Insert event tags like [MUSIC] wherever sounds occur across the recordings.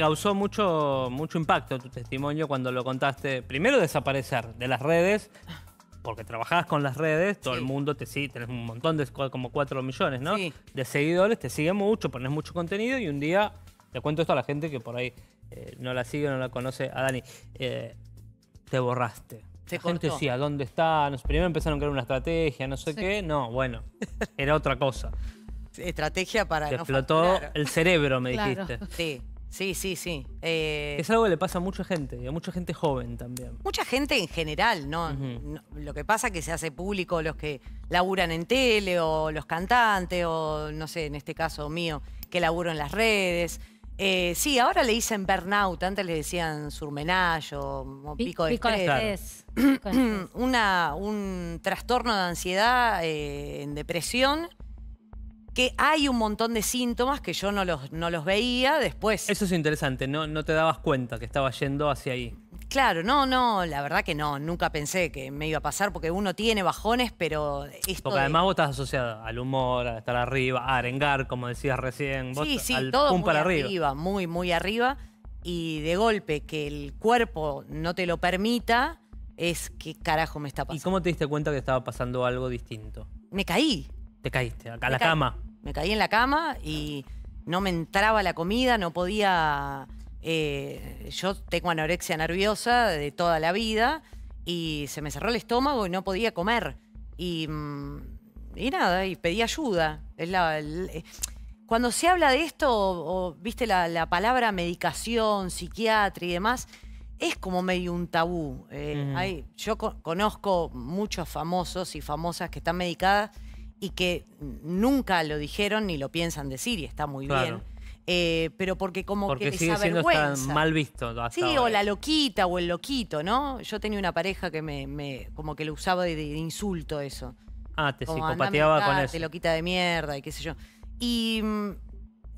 causó mucho, mucho impacto tu testimonio cuando lo contaste. Primero desaparecer de las redes, porque trabajabas con las redes, todo el mundo te sigue, tenés un montón de como 4 millones, ¿no? De seguidores, te sigue mucho, pones mucho contenido y un día, te cuento esto a la gente que por ahí eh, no la sigue, no la conoce, a Dani, eh, te borraste. la ¿dónde está? Primero empezaron a crear una estrategia, no sé qué. No, bueno, era otra cosa. Estrategia para. no explotó el cerebro, me dijiste. Sí. Sí, sí, sí. Eh, es algo que le pasa a mucha gente, a mucha gente joven también. mucha gente en general, ¿no? Lo que pasa es que se hace público los que laburan en tele o los cantantes o, no sé, en este caso mío, que laburo en las redes. Eh, sí, ahora le dicen burnout, antes le decían surmenayo, o, pico de estrés. [CLEARS THROAT] una, un trastorno de ansiedad, eh, en depresión que hay un montón de síntomas que yo no los, no los veía después. Eso es interesante, no, no te dabas cuenta que estaba yendo hacia ahí. Claro, no, no, la verdad que no, nunca pensé que me iba a pasar porque uno tiene bajones, pero esto Porque además vos estás asociado al humor, a estar arriba, a arengar, como decías recién. Vos sí, sí, al todo muy para arriba. muy, muy arriba. Y de golpe que el cuerpo no te lo permita, es que carajo me está pasando. ¿Y cómo te diste cuenta que estaba pasando algo distinto? Me caí. Te caíste, a la cama. Me caí en la cama y no me entraba la comida, no podía... Eh, yo tengo anorexia nerviosa de toda la vida y se me cerró el estómago y no podía comer. Y, mm, y nada, y pedí ayuda. Eh, cuando se habla de esto, viste la, palabra medicación, psiquiatra y demás, es como medio un tabú. Eh, yo conozco muchos famosos y famosas que están medicadas y que nunca lo dijeron ni lo piensan decir y está muy bien. Eh, pero porque como que les sigue mal visto. sí, o la loquita o el loquito, ¿no? Yo tenía una pareja que me, como que lo usaba de, insulto eso. Ah, te como, psicopateaba con eso. Te loquita de mierda y qué sé yo. Y,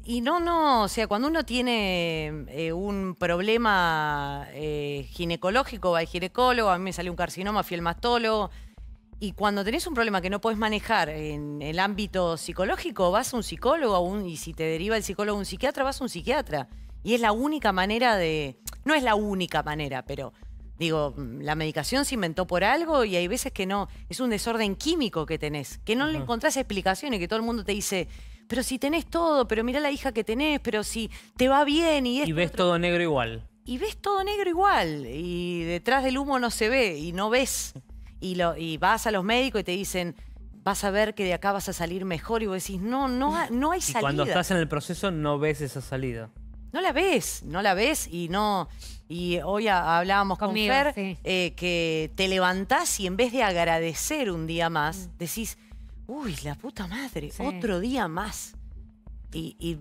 y no, no, o sea, cuando uno tiene eh, un problema eh, ginecológico, va al ginecólogo, a mí me salió un carcinoma, fui al mastólogo. Y cuando tenés un problema que no puedes manejar en el ámbito psicológico, vas a un psicólogo, y si te deriva el psicólogo a un psiquiatra, vas a un psiquiatra. Y es la única manera de. No es la única manera, pero digo, la medicación se inventó por algo y hay veces que no. Es un desorden químico que tenés, que no le encontrás explicaciones, que todo el mundo te dice. Pero si tenés todo, pero mira la hija que tenés, pero si te va bien y Y ves todo negro igual. Y ves todo negro igual. Y detrás del humo no se ve y no ves y, vas a los médicos y te dicen, vas a ver que de acá vas a salir mejor y vos decís, no, no, no hay [LAUGHS] salida. cuando estás en el proceso no ves esa salida. No la ves, no la ves y hoy hablábamos con Fer eh, que te levantás y en vez de agradecer un día más, mm. decís, uy, la puta madre, otro día más. y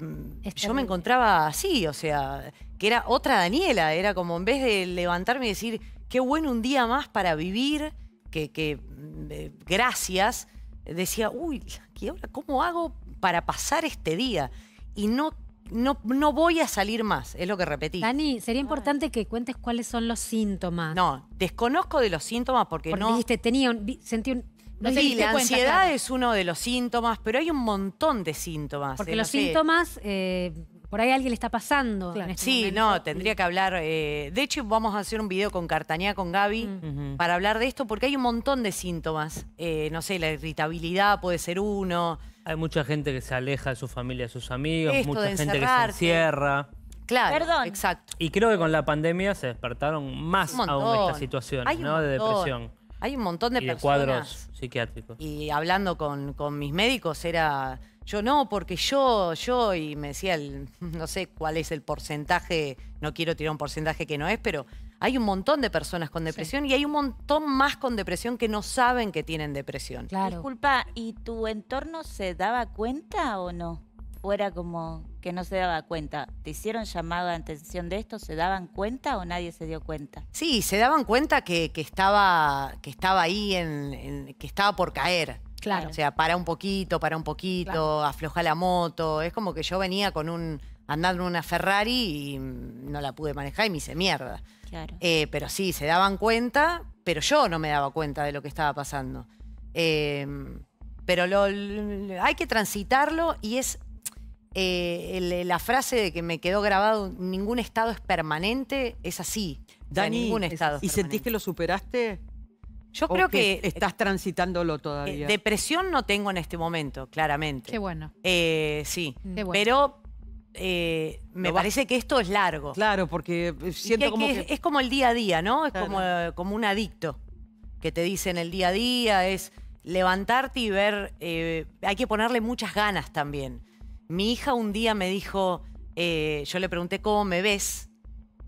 yo me encontraba así, o sea, que era otra Daniela, era como en vez de levantarme y decir, qué bueno un día más para vivir, que, mm, eh, gracias, decía, uy, ¿qué ahora cómo hago para pasar este día? Y no, no, no voy a salir más, es lo que repetí. Dani, sería importante que cuentes cuáles son los síntomas. No, desconozco de los síntomas porque, porque no... dijiste, sentí un... sí, la ansiedad es uno de los síntomas, pero hay un montón de síntomas. Porque eh, los síntomas... Eh, por ahí alguien le está pasando. Este sí, no, tendría que hablar. Eh, de hecho, vamos a hacer un video con Cartañá, con Gaby, mm. para hablar de esto, porque hay un montón de síntomas. Eh, no sé, la irritabilidad puede ser uno. Hay mucha gente que se aleja de su familia, de sus amigos, mucha gente que se encierra. Claro, Perdón. exacto. Y creo que con la pandemia se despertaron más aún estas situaciones, ¿no? De depresión. Hay un montón de, y cuadros psiquiátricos. Y hablando con mis médicos, era yo no, porque yo, yo, y me decía, el, [LAUGHS] no sé cuál es el porcentaje, no quiero tirar un porcentaje que no es, pero hay un montón de personas con depresión y hay un montón más con depresión que no saben que tienen depresión. Disculpa, ¿y tu entorno se daba cuenta o no? ¿O era como que no se daba cuenta? ¿Te hicieron llamado a atención de esto? ¿Se daban cuenta o nadie se dio cuenta? Sí, se daban cuenta que, estaba, que estaba ahí, en, que estaba por caer o sea, para un poquito, para un poquito, afloja la moto. Es como que yo venía con un andando en una Ferrari y no la pude manejar y me hice mierda. Eh, pero sí, se daban cuenta, pero yo no me daba cuenta de lo que estaba pasando. Em, pero hay que transitarlo y es eh, la frase de que me quedó grabado, ningún estado es permanente, es así. Dani, ningún estado ¿y sentís que lo superaste? Yo creo que, Estás transitándolo todavía. Eh, depresión no tengo en este momento, claramente. Qué bueno. Eh, sí. Pero eh, me parece que esto es largo. Claro, porque siento como que... Es, como el día a día, ¿no? Es como, un adicto que te dicen el día a día, es levantarte y ver... hay que ponerle muchas ganas también. Mi hija un día me dijo, yo le pregunté cómo me ves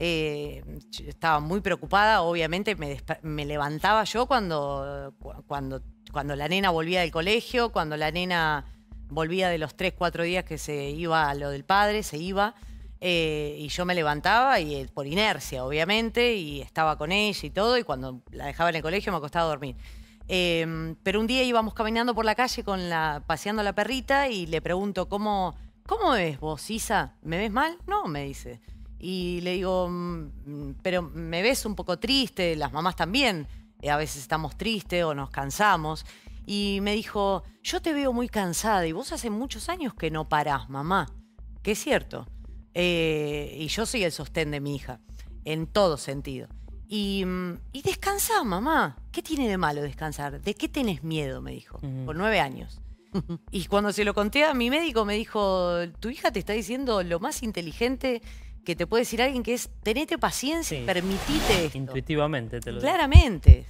eh, estaba muy preocupada, obviamente me, levantaba yo cuando, cuando, cuando la nena volvía del colegio, cuando la nena volvía de los tres, cuatro días que se iba a lo del padre, se iba. Eh, y yo me levantaba y eh, por inercia, obviamente, y estaba con ella y todo, y cuando la dejaba en el colegio me acostaba a dormir. Em, pero un día íbamos caminando por la calle con la, paseando a la perrita y le pregunto, ¿cómo, cómo ves vos, Isa? ¿Me ves mal? No, me dice y le digo, mm, pero me ves un poco triste, las mamás también, eh, a veces estamos tristes o nos cansamos. Y me dijo, yo te veo muy cansada y vos hace muchos años que no parás, mamá, que es cierto. Eh, y yo soy el sostén de mi hija, en todo sentido. Y, mm, y descansá, mamá. ¿Qué tiene de malo descansar? ¿De qué tenés miedo? Me dijo, por nueve años. y cuando se lo conté a mi médico, me dijo, tu hija te está diciendo lo más inteligente que te puede decir alguien que es tenete paciencia, permitite Intuitivamente te lo Claramente.